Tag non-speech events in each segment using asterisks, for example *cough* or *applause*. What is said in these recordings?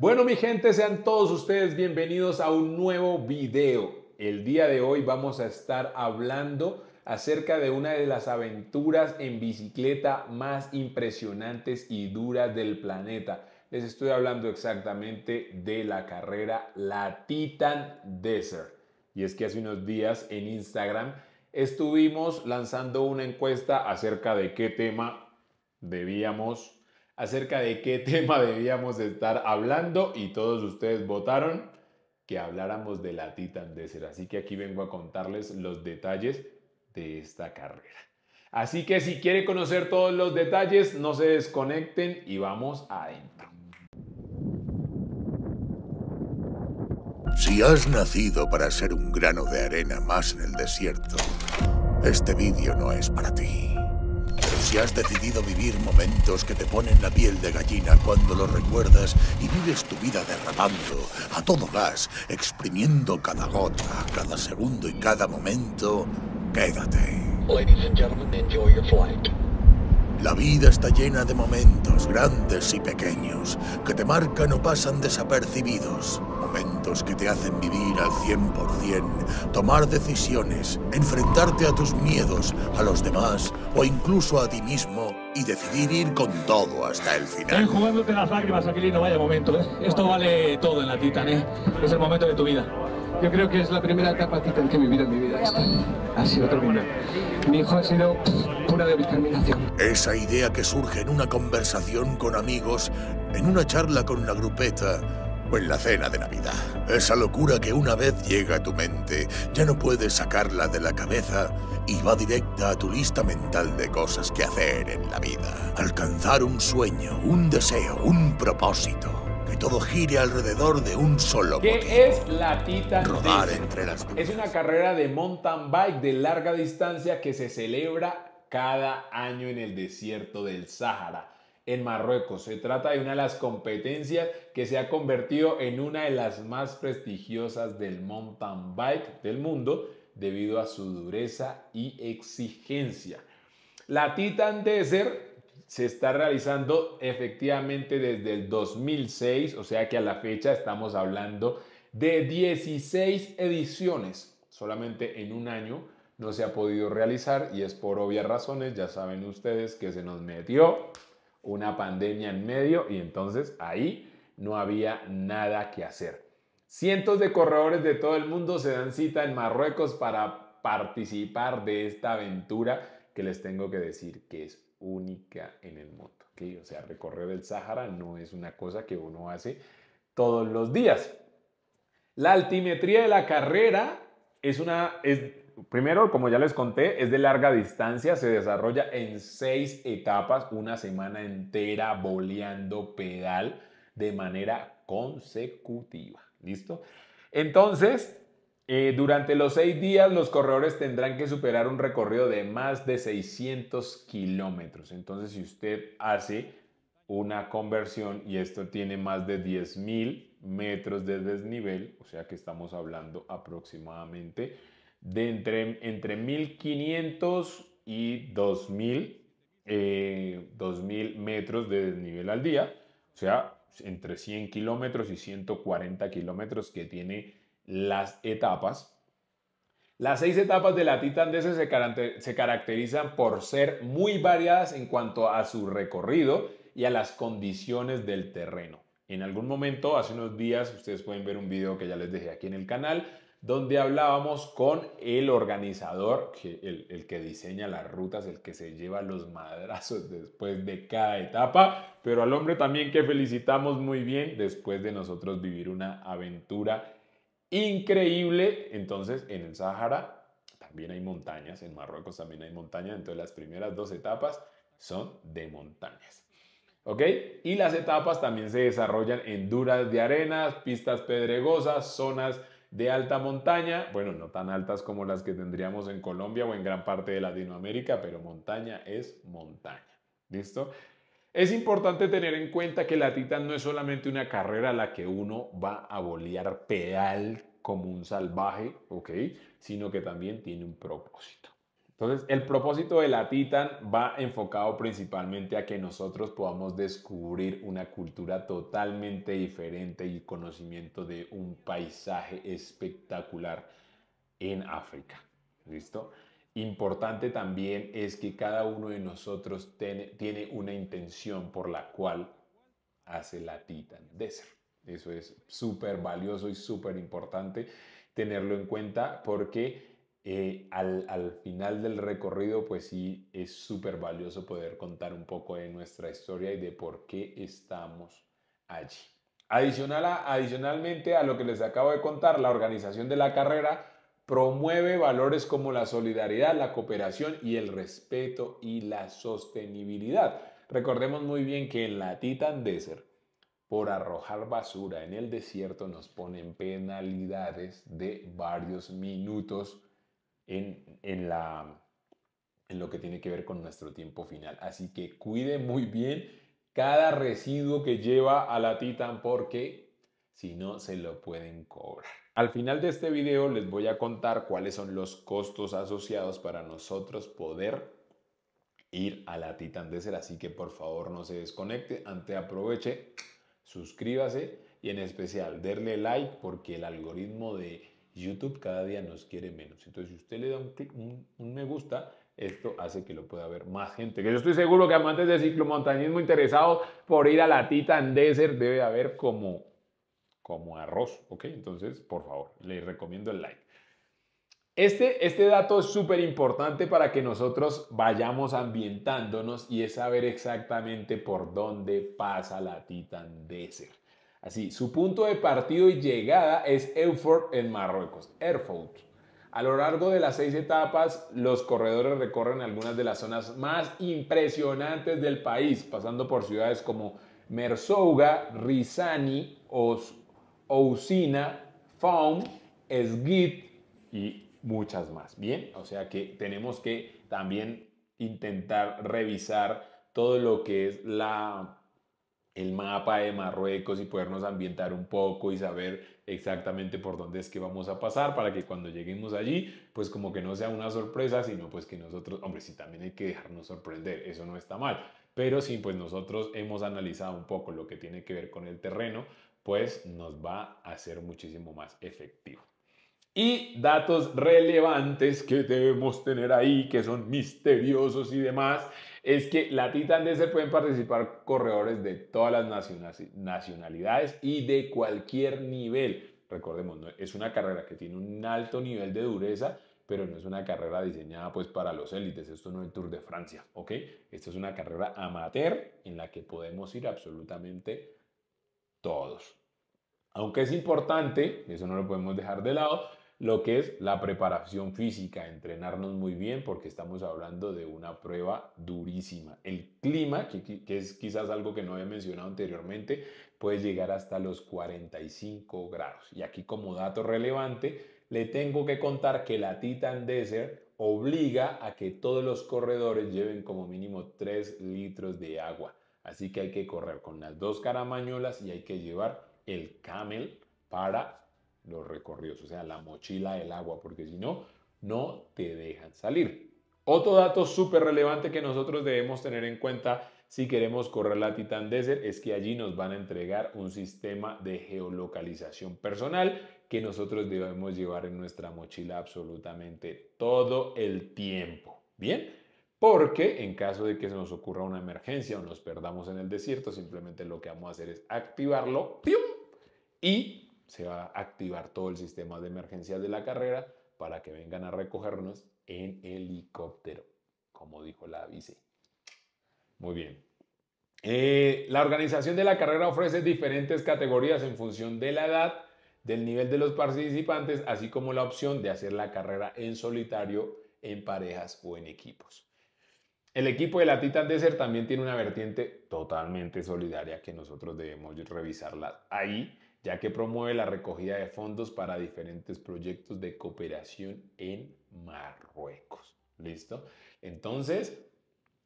Bueno, mi gente, sean todos ustedes bienvenidos a un nuevo video. El día de hoy vamos a estar hablando acerca de una de las aventuras en bicicleta más impresionantes y duras del planeta. Les estoy hablando exactamente de la carrera La Titan Desert. Y es que hace unos días en Instagram estuvimos lanzando una encuesta acerca de qué tema debíamos acerca de qué *laughs* tema debíamos estar hablando y todos ustedes votaron que habláramos de la Titan Desert. Así que aquí vengo a contarles los detalles de esta carrera. Así que si quiere conocer todos los detalles, no se desconecten y vamos adentro. Si has nacido para ser un grano de arena más en el desierto, este vídeo no es para ti si has decidido vivir momentos que te ponen la piel de gallina cuando los recuerdas y vives tu vida derramando, a todo gas, exprimiendo cada gota, cada segundo y cada momento, quédate. La vida está llena de momentos, grandes y pequeños, que te marcan o pasan desapercibidos. Momentos que te hacen vivir al 100%, tomar decisiones, enfrentarte a tus miedos, a los demás o incluso a ti mismo y decidir ir con todo hasta el final. jugándote las lágrimas, Aquilino, vaya momento, ¿eh? Esto vale todo en la Titan, ¿eh? Es el momento de tu vida. Yo creo que es la primera etapa Titan que he vivido en mi vida. Ha sido tremenda. Mi hijo ha sido de Esa idea que surge en una conversación con amigos, en una charla con una grupeta o en la cena de Navidad. Esa locura que una vez llega a tu mente, ya no puedes sacarla de la cabeza y va directa a tu lista mental de cosas que hacer en la vida. Alcanzar un sueño, un deseo, un propósito que todo gire alrededor de un solo ¿Qué es la Titan Rodar entre las Es una carrera de mountain bike de larga distancia que se celebra cada año en el desierto del Sahara, en Marruecos. Se trata de una de las competencias que se ha convertido en una de las más prestigiosas del mountain bike del mundo debido a su dureza y exigencia. La Titan Desert se está realizando efectivamente desde el 2006, o sea que a la fecha estamos hablando de 16 ediciones solamente en un año no se ha podido realizar y es por obvias razones, ya saben ustedes que se nos metió una pandemia en medio y entonces ahí no había nada que hacer. Cientos de corredores de todo el mundo se dan cita en Marruecos para participar de esta aventura que les tengo que decir que es única en el mundo. O sea, recorrer el Sahara no es una cosa que uno hace todos los días. La altimetría de la carrera es una, primero, como ya les conté, es de larga distancia, se desarrolla en seis etapas, una semana entera boleando pedal de manera consecutiva. ¿Listo? Entonces, eh, durante los seis días los corredores tendrán que superar un recorrido de más de 600 kilómetros. Entonces, si usted hace una conversión y esto tiene más de 10.000 metros de desnivel, o sea que estamos hablando aproximadamente de entre, entre 1500 y 2000, eh, metros de desnivel al día, o sea, entre 100 kilómetros y 140 kilómetros que tiene las etapas. Las seis etapas de la Titan se, se caracterizan por ser muy variadas en cuanto a su recorrido y a las condiciones del terreno. En algún momento, hace unos días, ustedes pueden ver un video que ya les dejé aquí en el canal, donde hablábamos con el organizador, que el, el, que diseña las rutas, el que se lleva los madrazos después de cada etapa, pero al hombre también que felicitamos muy bien después de nosotros vivir una aventura increíble. Entonces, en el Sahara también hay montañas, en Marruecos también hay montañas, entonces las primeras dos etapas son de montañas. ¿Ok? Y las etapas también se desarrollan en duras de arenas, pistas pedregosas, zonas de alta montaña, bueno, no tan altas como las que tendríamos en Colombia o en gran parte de Latinoamérica, pero montaña es montaña. ¿Listo? Es importante tener en cuenta que la Titan no es solamente una carrera a la que uno va a bolear pedal como un salvaje, ¿ok? Sino que también tiene un propósito. Entonces, el propósito de la Titan va enfocado principalmente a que nosotros podamos descubrir una cultura totalmente diferente y conocimiento de un paisaje espectacular en África. ¿Listo? Importante también es que cada uno de nosotros tiene una intención por la cual hace la Titan Desert. Eso es súper valioso y súper importante tenerlo en cuenta porque eh, al, al, final del recorrido, pues sí, es súper valioso poder contar un poco de nuestra historia y de por qué estamos allí. Adicional a, adicionalmente a lo que les acabo de contar, la organización de la carrera promueve valores como la solidaridad, la cooperación y el respeto y la sostenibilidad. Recordemos muy bien que en la Titan Desert, por arrojar basura en el desierto, nos ponen penalidades de varios minutos en, la, en lo que tiene que ver con nuestro tiempo final. Así que cuide muy bien cada residuo que lleva a la Titan porque si no se lo pueden cobrar. Al final de este video les voy a contar cuáles son los costos asociados para nosotros poder ir a la Titan Desert, así que por favor no se desconecte, ante aproveche, suscríbase y en especial darle like porque el algoritmo de YouTube cada día nos quiere menos. Entonces, si usted le da un, me gusta, esto hace que lo pueda ver más gente. Que yo estoy seguro que amantes de ciclomontañismo interesados por ir a la Titan Desert debe haber como, como arroz, ¿ok? Entonces, por favor, les recomiendo el like. Este, este dato es súper importante para que nosotros vayamos ambientándonos y es saber exactamente por dónde pasa la Titan Desert. Así, su punto de partido y llegada es Erfurt en Marruecos, Erfurt. A lo largo de las seis etapas, los corredores recorren algunas de las zonas más impresionantes del país, pasando por ciudades como Mersouga, Rizani, Ousina, Faun, Esgid y muchas más. Bien, o sea que tenemos que también intentar revisar todo lo que es la el mapa de Marruecos y podernos ambientar un poco y saber exactamente por dónde es que vamos a pasar para que cuando lleguemos allí, pues como que no sea una sorpresa, sino pues que nosotros, hombre, si también hay que dejarnos sorprender, eso no está mal, pero si pues nosotros hemos analizado un poco lo que tiene que ver con el terreno, pues nos va a ser muchísimo más efectivo y datos relevantes que debemos tener ahí, que son misteriosos y demás, es que la Titan Desert pueden participar corredores de todas las nacionalidades y de cualquier nivel. Recordemos, es una carrera que tiene un alto nivel de dureza, pero no es una carrera diseñada pues para los élites, esto no es el Tour de Francia, ¿ok? Esto es una carrera amateur en la que podemos ir absolutamente todos. Aunque es importante, eso no lo podemos dejar de lado, lo que es la preparación física, entrenarnos muy bien porque estamos hablando de una prueba durísima. El clima, que, es quizás algo que no había mencionado anteriormente, puede llegar hasta los 45 grados. Y aquí como dato relevante, le tengo que contar que la Titan Desert obliga a que todos los corredores lleven como mínimo 3 litros de agua. Así que hay que correr con las dos caramañolas y hay que llevar el camel para los recorridos, o sea, la mochila del agua, porque si no, no te dejan salir. Otro dato súper relevante que nosotros debemos tener en cuenta si queremos correr la Titan Desert es que allí nos van a entregar un sistema de geolocalización personal que nosotros debemos llevar en nuestra mochila absolutamente todo el tiempo. ¿Bien? Porque en caso de que se nos ocurra una emergencia o nos perdamos en el desierto, simplemente lo que vamos a hacer es activarlo y se va a activar todo el sistema de emergencia de la carrera para que vengan a recogernos en helicóptero, como dijo la vice. Muy bien. Eh, la organización de la carrera ofrece diferentes categorías en función de la edad, del nivel de los participantes, así como la opción de hacer la carrera en solitario, en parejas o en equipos. El equipo de la Titan Desert también tiene una vertiente totalmente solidaria que nosotros debemos revisarla ahí ya que promueve la recogida de fondos para diferentes proyectos de cooperación en Marruecos. ¿Listo? Entonces,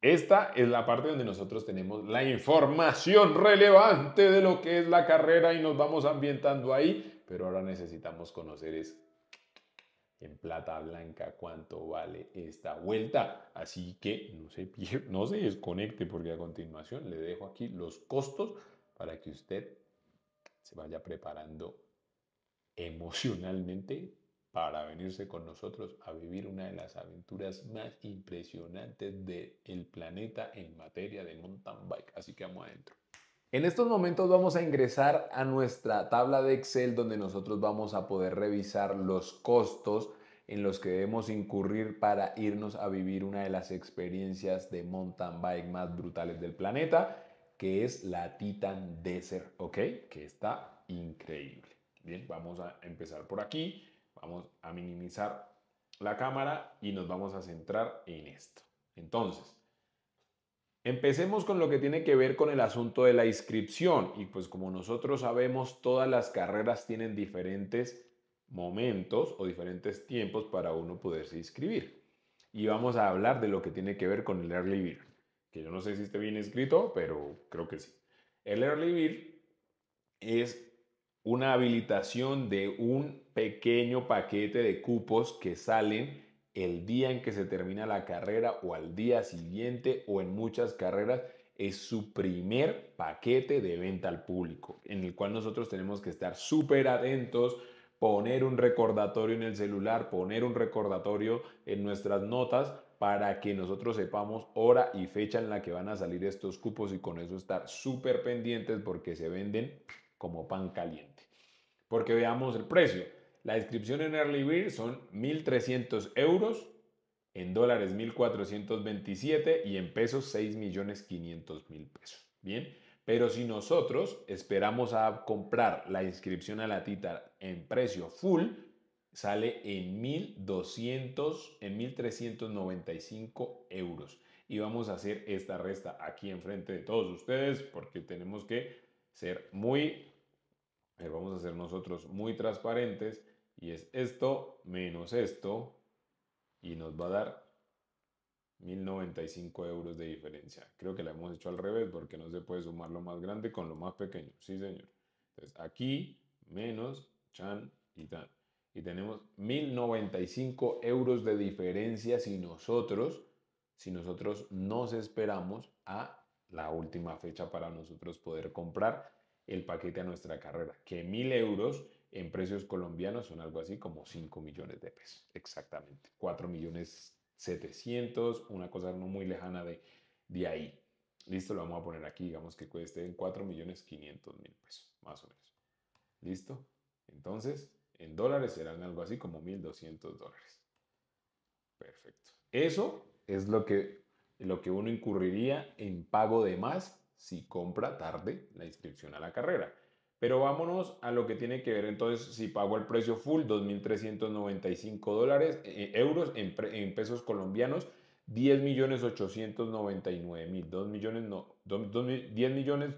esta es la parte donde nosotros tenemos la información relevante de lo que es la carrera y nos vamos ambientando ahí, pero ahora necesitamos conocer es en plata blanca cuánto vale esta vuelta. Así que no se, no se desconecte porque a continuación le dejo aquí los costos para que usted se vaya preparando emocionalmente para venirse con nosotros a vivir una de las aventuras más impresionantes del planeta en materia de mountain bike. Así que vamos adentro. En estos momentos vamos a ingresar a nuestra tabla de Excel donde nosotros vamos a poder revisar los costos en los que debemos incurrir para irnos a vivir una de las experiencias de mountain bike más brutales del planeta que es la Titan Desert, ¿ok? Que está increíble. Bien, vamos a empezar por aquí. Vamos a minimizar la cámara y nos vamos a centrar en esto. Entonces, Empecemos con lo que tiene que ver con el asunto de la inscripción. Y pues como nosotros sabemos, todas las carreras tienen diferentes momentos o diferentes tiempos para uno poderse inscribir. Y vamos a hablar de lo que tiene que ver con el early bird que yo no sé si esté bien escrito, pero creo que sí. El early bill es una habilitación de un pequeño paquete de cupos que salen el día en que se termina la carrera o al día siguiente o en muchas carreras es su primer paquete de venta al público, en el cual nosotros tenemos que estar súper atentos, poner un recordatorio en el celular, poner un recordatorio en nuestras notas para que nosotros sepamos hora y fecha en la que van a salir estos cupos y con eso estar súper pendientes porque se venden como pan caliente. Porque veamos el precio. La inscripción en Early Bird son 1.300 euros, en dólares 1.427 y en pesos 6.500.000 pesos. Bien, pero si nosotros esperamos a comprar la inscripción a la tita en precio full, sale en 1200, en 1395 euros. Y vamos a hacer esta resta aquí enfrente de todos ustedes porque tenemos que ser muy, vamos a ser nosotros muy transparentes y es esto menos esto y nos va a dar 1095 euros de diferencia. Creo que la hemos hecho al revés porque no se puede sumar lo más grande con lo más pequeño. Sí, señor. Entonces aquí menos chan y tan y tenemos 1095 euros de diferencia si nosotros, si nosotros nos esperamos a la última fecha para nosotros poder comprar el paquete a nuestra carrera, que 1000 euros en precios colombianos son algo así como 5 millones de pesos, exactamente, 4 millones una cosa no muy lejana de, de ahí. Listo, lo vamos a poner aquí, digamos que cueste 4 millones mil pesos, más o menos. ¿Listo? Entonces, en dólares serán algo así como 1.200 dólares. Perfecto. Eso es lo que, lo que uno incurriría en pago de más si compra tarde la inscripción a la carrera. Pero vámonos a lo que tiene que ver entonces si pago el precio full, 2.395 dólares, eh, eh, euros en, en, pesos colombianos, 10.899.000, millones mil, dos millones,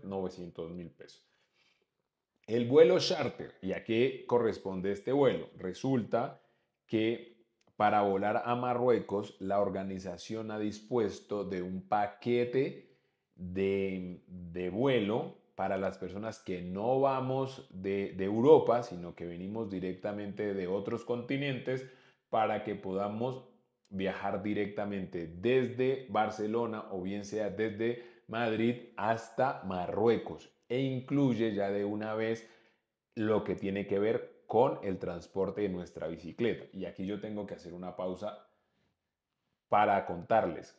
no, pesos. El vuelo charter, ¿y a qué corresponde este vuelo? Resulta que para volar a Marruecos, la organización ha dispuesto de un paquete de, vuelo para las personas que no vamos de, Europa, sino que venimos directamente de otros continentes, para que podamos viajar directamente desde Barcelona o bien sea desde Madrid hasta Marruecos e incluye ya de una vez lo que tiene que ver con el transporte de nuestra bicicleta. Y aquí yo tengo que hacer una pausa para contarles.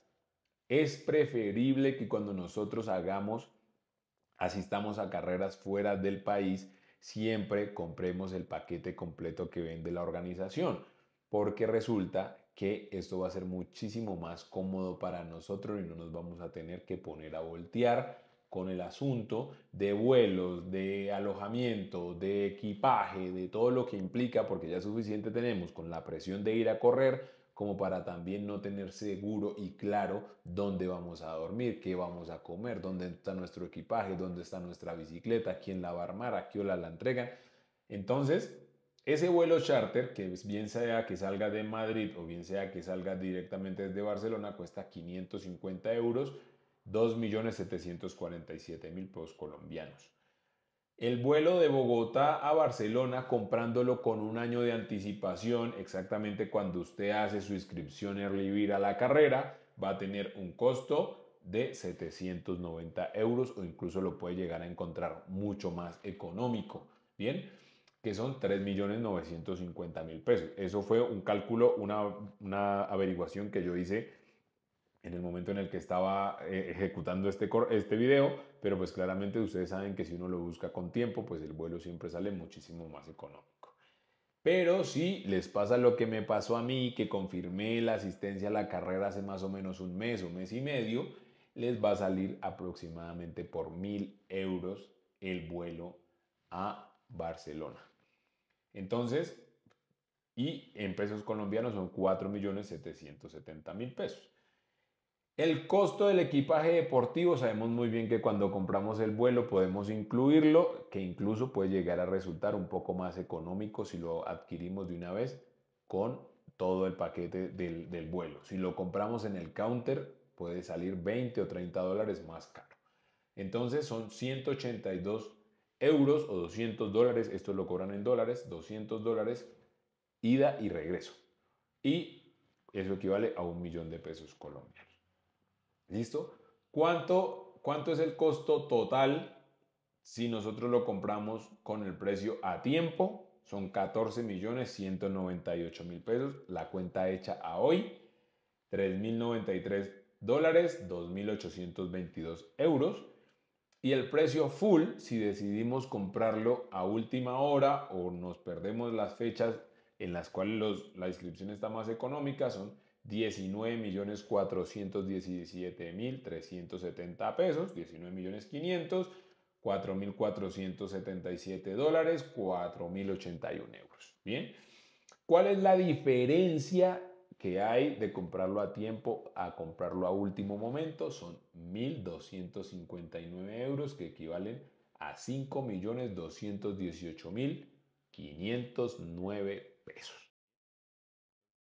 Es preferible que cuando nosotros hagamos, asistamos a carreras fuera del país, siempre compremos el paquete completo que vende la organización, porque resulta que esto va a ser muchísimo más cómodo para nosotros y no nos vamos a tener que poner a voltear con el asunto de vuelos, de alojamiento, de equipaje, de todo lo que implica, porque ya suficiente tenemos con la presión de ir a correr, como para también no tener seguro y claro dónde vamos a dormir, qué vamos a comer, dónde está nuestro equipaje, dónde está nuestra bicicleta, quién la va a armar, a qué hora la entrega. Entonces, ese vuelo charter, que bien sea que salga de Madrid o bien sea que salga directamente desde Barcelona, cuesta 550 euros 2.747.000 pesos colombianos. El vuelo de Bogotá a Barcelona comprándolo con un año de anticipación, exactamente cuando usted hace su inscripción Early a la carrera, va a tener un costo de 790 euros o incluso lo puede llegar a encontrar mucho más económico. Bien, que son 3.950.000 pesos. Eso fue un cálculo, una averiguación que yo hice en el momento en el que estaba eh, ejecutando este, este video, pero pues claramente ustedes saben que si uno lo busca con tiempo, pues el vuelo siempre sale muchísimo más económico. Pero si les pasa lo que me pasó a mí, que confirmé la asistencia a la carrera hace más o menos un mes, un mes y medio, les va a salir aproximadamente por mil euros el vuelo a Barcelona. Entonces, y en pesos colombianos son 4.770.000 pesos. El costo del equipaje deportivo, sabemos muy bien que cuando compramos el vuelo podemos incluirlo, que incluso puede llegar a resultar un poco más económico si lo adquirimos de una vez con todo el paquete del, vuelo. Si lo compramos en el counter, puede salir 20 o 30 dólares más caro. Entonces son 182 euros o 200 dólares, esto lo cobran en dólares, 200 dólares, ida y regreso. Y eso equivale a un millón de pesos colombianos. ¿Listo? ¿Cuánto, ¿Cuánto es el costo total si nosotros lo compramos con el precio a tiempo? Son 14.198.000 millones mil pesos. La cuenta hecha a hoy, 3.093 dólares, 2.822 euros. Y el precio full, si decidimos comprarlo a última hora o nos perdemos las fechas en las cuales la inscripción está más económica, son 19.417.370 pesos, 19.500, 4.477 dólares, 4.081 euros. Bien, ¿cuál es la diferencia que hay de comprarlo a tiempo a comprarlo a último momento? Son 1.259 euros que equivalen a 5.218.509 pesos.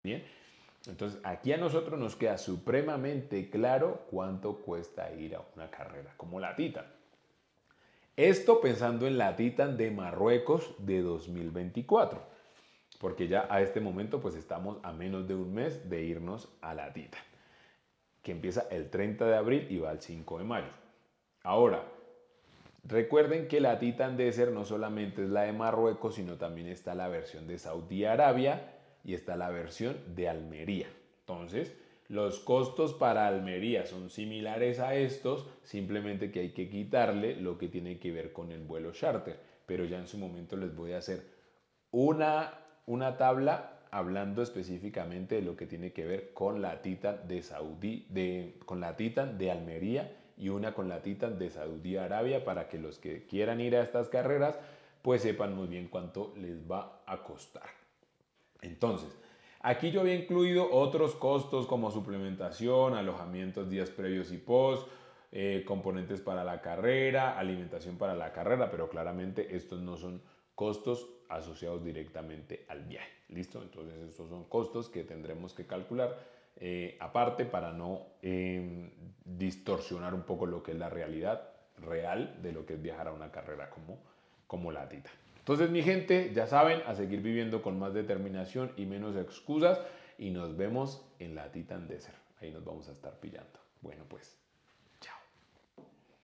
Bien. Entonces, aquí a nosotros nos queda supremamente claro cuánto cuesta ir a una carrera como la Titan. Esto pensando en la Titan de Marruecos de 2024, porque ya a este momento pues estamos a menos de un mes de irnos a la Titan, que empieza el 30 de abril y va al 5 de mayo. Ahora, Recuerden que la Titan ser no solamente es la de Marruecos, sino también está la versión de Saudi Arabia y está la versión de Almería. Entonces, los costos para Almería son similares a estos, simplemente que hay que quitarle lo que tiene que ver con el vuelo charter. Pero ya en su momento les voy a hacer una, tabla hablando específicamente de lo que tiene que ver con la Titan de de, con la Titan de Almería y una con la Titan de Saudí Arabia para que los que quieran ir a estas carreras pues sepan muy bien cuánto les va a costar. Entonces, aquí yo había incluido otros costos como suplementación, alojamientos días previos y post, eh, componentes para la carrera, alimentación para la carrera, pero claramente estos no son costos asociados directamente al viaje. ¿Listo? Entonces estos son costos que tendremos que calcular eh, aparte para no em, distorsionar un poco lo que es la realidad real de lo que es viajar a una carrera como, como la tita. Entonces, mi gente, ya saben, a seguir viviendo con más determinación y menos excusas. Y nos vemos en la Titan Desert. Ahí nos vamos a estar pillando. Bueno, pues.